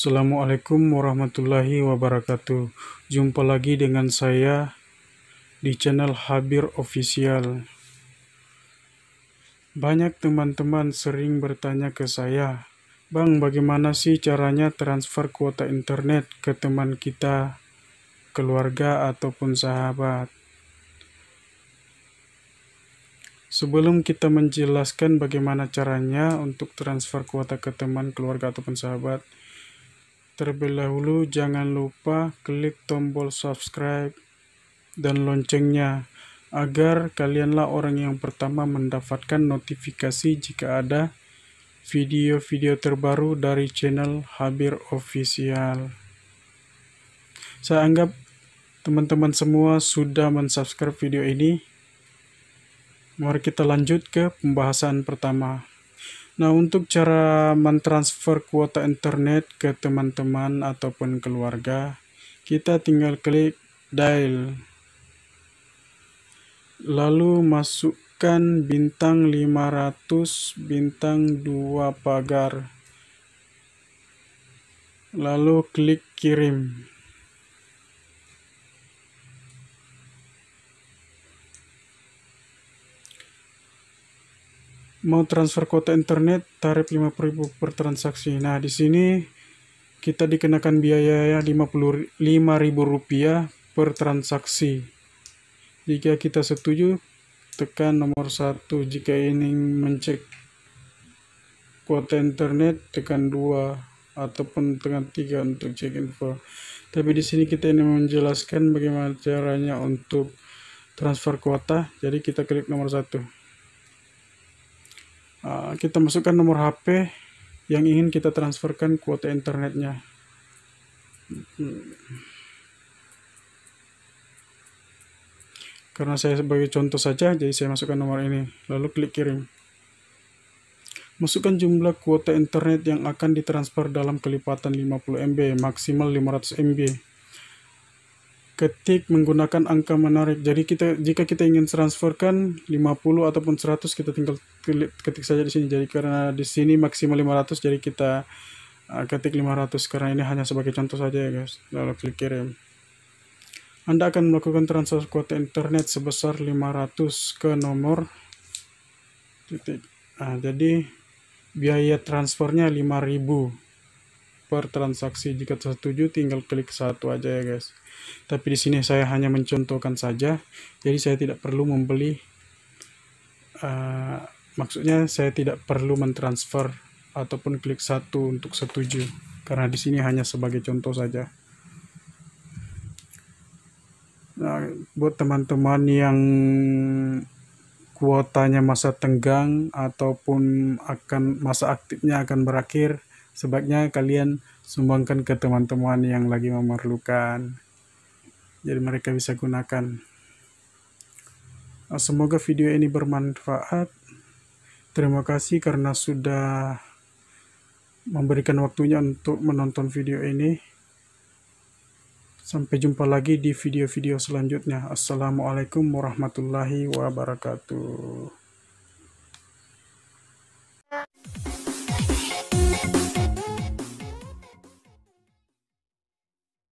Assalamualaikum warahmatullahi wabarakatuh. Jumpa lagi dengan saya di channel Habir Official. Banyak teman-teman sering bertanya ke saya, "Bang, bagaimana sih caranya transfer kuota internet ke teman kita, keluarga ataupun sahabat?" Sebelum kita menjelaskan bagaimana caranya untuk transfer kuota ke teman, keluarga ataupun sahabat, Terlebih dahulu jangan lupa klik tombol subscribe dan loncengnya agar kalianlah orang yang pertama mendapatkan notifikasi jika ada video-video terbaru dari channel Habir Official. Saya anggap teman-teman semua sudah mensubscribe video ini. Mari kita lanjut ke pembahasan pertama. Nah, untuk cara mentransfer kuota internet ke teman-teman ataupun keluarga, kita tinggal klik dial. Lalu masukkan bintang 500 bintang 2 pagar. Lalu klik kirim. mau transfer kuota internet tarif 50.000 per transaksi. Nah, di sini kita dikenakan biaya 55000 ya, rupiah per transaksi. Jika kita setuju, tekan nomor 1. Jika ingin mencek kuota internet, tekan 2 ataupun tekan 3 untuk cek info. Tapi di sini kita ingin menjelaskan bagaimana caranya untuk transfer kuota. Jadi kita klik nomor 1. Eh, kita masukkan nomor HP yang ingin kita transferkan kuota internetnya karena saya sebagai contoh saja jadi saya masukkan nomor ini lalu klik kirim masukkan jumlah kuota internet yang akan ditransfer dalam kelipatan 50 MB maksimal 500 MB ketik menggunakan angka menarik. Jadi kita jika kita ingin transferkan 50 ataupun 100 kita tinggal ketik saja di sini. Jadi karena di sini maksimal 500 jadi kita uh, ketik 500 karena ini hanya sebagai contoh saja ya guys. Lalu klik kirim. Anda akan melakukan transfer kuota internet sebesar 500 ke nomor titik. Nah, jadi biaya transfernya 5000 per transaksi. Jika setuju tinggal klik satu aja ya guys. Tapi di sini saya hanya mencontohkan saja. Jadi saya tidak perlu membeli uh, maksudnya saya tidak perlu mentransfer ataupun klik satu untuk setuju karena di sini hanya sebagai contoh saja. Nah, buat teman-teman yang kuotanya masa tenggang ataupun akan masa aktifnya akan berakhir sebaiknya kalian sumbangkan ke teman-teman yang lagi memerlukan jadi mereka bisa gunakan ah, semoga video ini bermanfaat terima kasih karena sudah memberikan waktunya untuk menonton video ini sampai jumpa lagi di video-video selanjutnya assalamualaikum warahmatullahi wabarakatuh